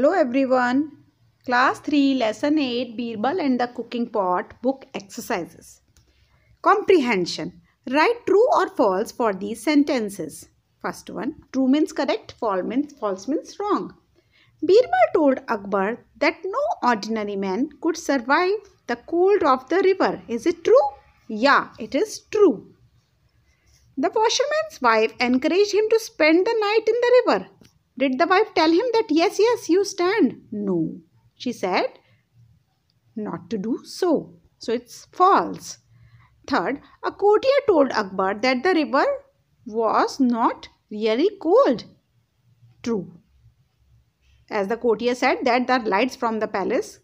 Hello everyone. Class 3 Lesson 8 Birbal and the Cooking Pot Book Exercises. Comprehension. Write true or false for these sentences. First one. True means correct. False means, false means wrong. Birbal told Akbar that no ordinary man could survive the cold of the river. Is it true? Yeah, it is true. The fisherman's wife encouraged him to spend the night in the river. Did the wife tell him that, yes, yes, you stand? No. She said, not to do so. So it's false. Third, a courtier told Akbar that the river was not really cold. True. As the courtier said that the lights from the palace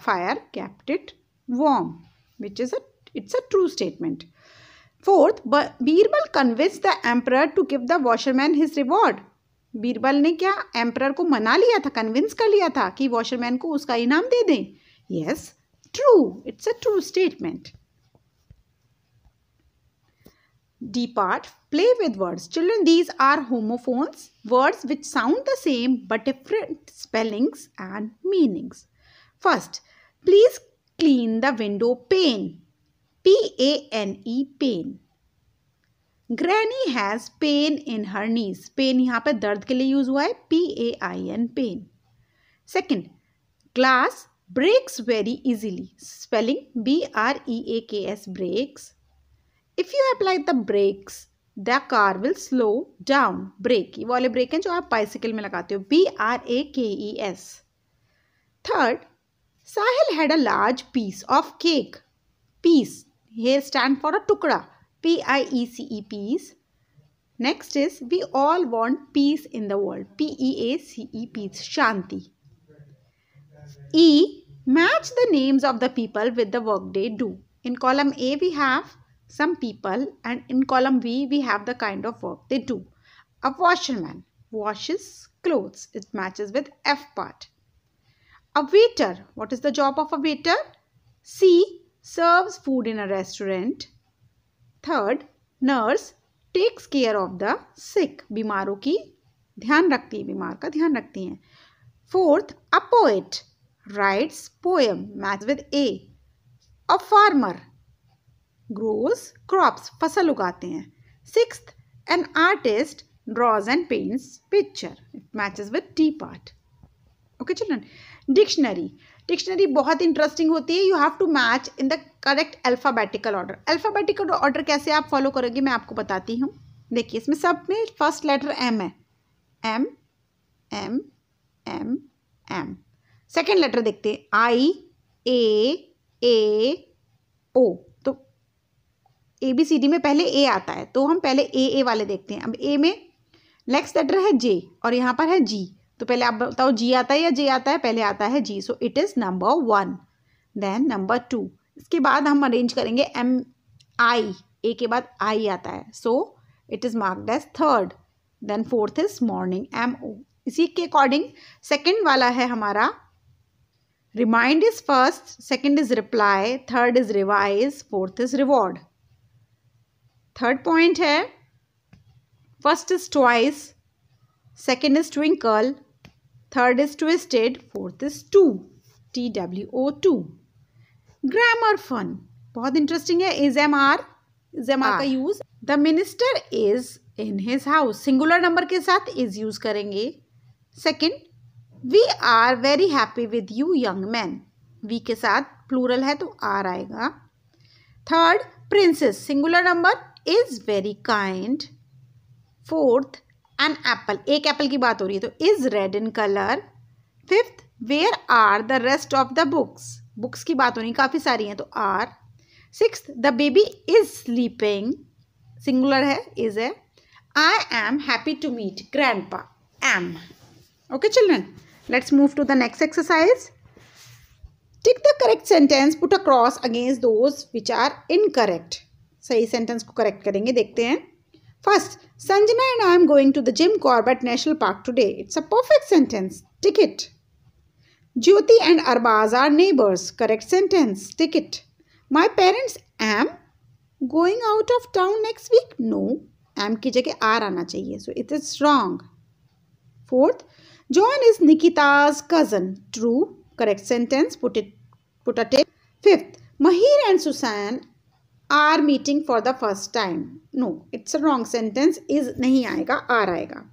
fire kept it warm, which is a it's a true statement. Fourth, Birbal convinced the emperor to give the washerman his reward. Birbal ने क्या emperor को मना लिया था convince कर लिया था कि वॉशरमैन को उसका इनाम दे दें yes true it's a true statement D part play with words children these are homophones words which sound the same but different spellings and meanings first please clean the window pane P A N E pane granny has pain in her knees pain यहाँ पे दर्द के लिए use हुआ है P A I N pain second glass breaks very easily spelling B R E ए के S breaks if you apply the brakes the car will slow down brake ये वाले ब्रेक हैं जो आप बाइसिकल में लगाते हो B R A K E S third Sahil had a large piece of cake piece here stand for a टुकड़ा P-I-E-C-E-Peace. Next is we all want peace in the world. P-E-A-C-E peace, Shanti. E, match the names of the people with the work they do. In column A we have some people and in column B we have the kind of work they do. A washerman washes clothes. It matches with F part. A waiter. What is the job of a waiter? C serves food in a restaurant. Third nurse takes care of the sick बीमारों की ध्यान रखती है बीमार का ध्यान रखती हैं fourth a poet writes poem match with a a farmer grows crops फसल उगाते हैं six an artist draws and paints picture it match with the part okay children dictionary dictionary बहुत इंटरेस्टिंग होती है you have to match in the correct alphabetical order alphabetical order कैसे आप follow करोगे मैं आपको बताती हूँ देखिए इसमें सब में फर्स्ट लेटर एम है M M M M second letter देखते हैं आई ए ए ओ तो ए बी सी डी में पहले ए आता है तो हम पहले ए ए वाले देखते हैं अब ए में नेक्स्ट लेटर है जे और यहाँ पर है जी तो पहले आप बताओ जी आता है या जे आता है पहले आता है G so it is number one then number two इसके बाद हम अरेंज करेंगे एम आई ए के बाद आई आता है so it is marked as third then fourth is morning M O इसी के अकॉर्डिंग सेकेंड वाला है हमारा remind is first second is reply third is revise fourth is reward third point है first is twice second is twinkle third is twisted, fourth is two, T W O two. Grammar fun, बहुत interesting है is am are is am are का use the minister is in his house singular number के साथ is use करेंगे second we are very happy with you young man we के साथ plural है तो आर आएगा third princess singular number is very kind fourth an apple एक apple की बात हो रही है तो is red in colour fifth where are the rest of the books books की बात हो रही है काफ़ी सारी हैं तो are six the baby is sleeping singular है इज है I am happy to meet grandpa am okay children let's move to the next exercise tick the correct sentence put across against those which are incorrect सही sentence को correct करेंगे देखते हैं First, Sanjana and I am going to the Jim Corbett National Park today. It's a perfect sentence. Tick it. Jyoti and Arbaz are neighbors. Correct sentence. Tick it. My parents am going out of town next week. No. Am की जगह are आना चाहिए. So it is wrong. Fourth, John is Nikita's cousin. True. Correct sentence. Put it. Put a tick. Fifth, Mahir and Susan are meeting for the first time. No it's a wrong sentence is नहीं आएगा are आएगा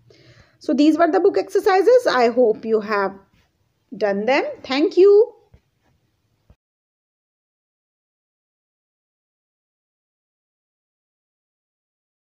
so these were the book exercises I hope you have done them thank you